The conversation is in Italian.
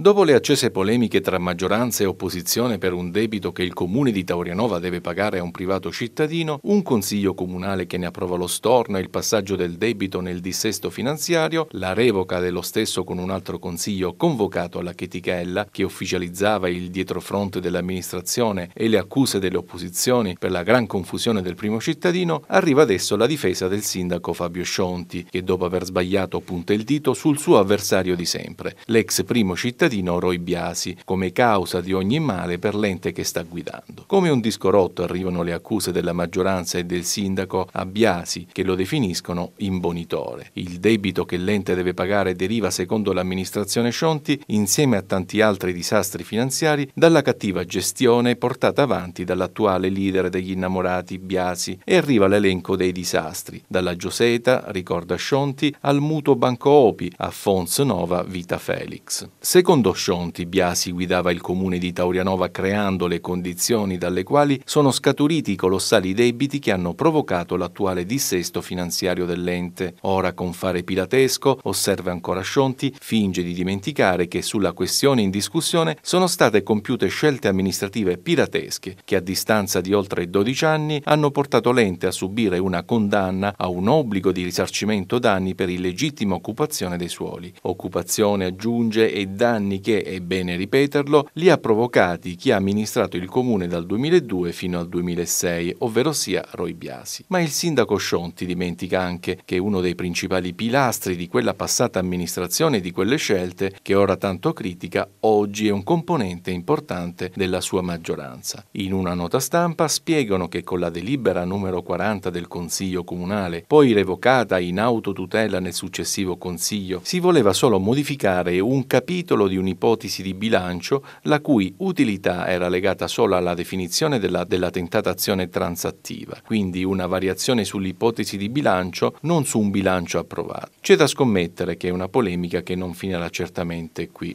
Dopo le accese polemiche tra maggioranza e opposizione per un debito che il comune di Taurianova deve pagare a un privato cittadino, un consiglio comunale che ne approva lo storno e il passaggio del debito nel dissesto finanziario, la revoca dello stesso con un altro consiglio convocato alla Chetichella che ufficializzava il dietrofronte dell'amministrazione e le accuse delle opposizioni per la gran confusione del primo cittadino, arriva adesso la difesa del sindaco Fabio Scionti che dopo aver sbagliato punta il dito sul suo avversario di sempre, l'ex primo cittadino cittadino Roy Biasi come causa di ogni male per l'ente che sta guidando. Come un disco rotto arrivano le accuse della maggioranza e del sindaco a Biasi che lo definiscono imbonitore. Il debito che l'ente deve pagare deriva secondo l'amministrazione Scionti insieme a tanti altri disastri finanziari dalla cattiva gestione portata avanti dall'attuale leader degli innamorati Biasi e arriva l'elenco dei disastri, dalla Gioseta, ricorda Scionti, al mutuo Banco Opi, a Fons Nova Vita Felix. Secondo Secondo Scionti, Biasi guidava il comune di Taurianova creando le condizioni dalle quali sono scaturiti i colossali debiti che hanno provocato l'attuale dissesto finanziario dell'ente. Ora con fare pilatesco, osserva ancora Scionti, finge di dimenticare che sulla questione in discussione sono state compiute scelte amministrative piratesche che a distanza di oltre 12 anni hanno portato l'ente a subire una condanna a un obbligo di risarcimento danni per illegittima occupazione dei suoli. Occupazione aggiunge e danni danni che, è bene ripeterlo, li ha provocati chi ha amministrato il comune dal 2002 fino al 2006, ovvero sia Roy Biasi. Ma il sindaco Scionti dimentica anche che uno dei principali pilastri di quella passata amministrazione e di quelle scelte, che ora tanto critica, oggi è un componente importante della sua maggioranza. In una nota stampa spiegano che con la delibera numero 40 del Consiglio Comunale, poi revocata in autotutela nel successivo Consiglio, si voleva solo modificare un capitolo di un'ipotesi di bilancio la cui utilità era legata solo alla definizione della, della tentata azione transattiva, quindi una variazione sull'ipotesi di bilancio, non su un bilancio approvato. C'è da scommettere che è una polemica che non finirà certamente qui.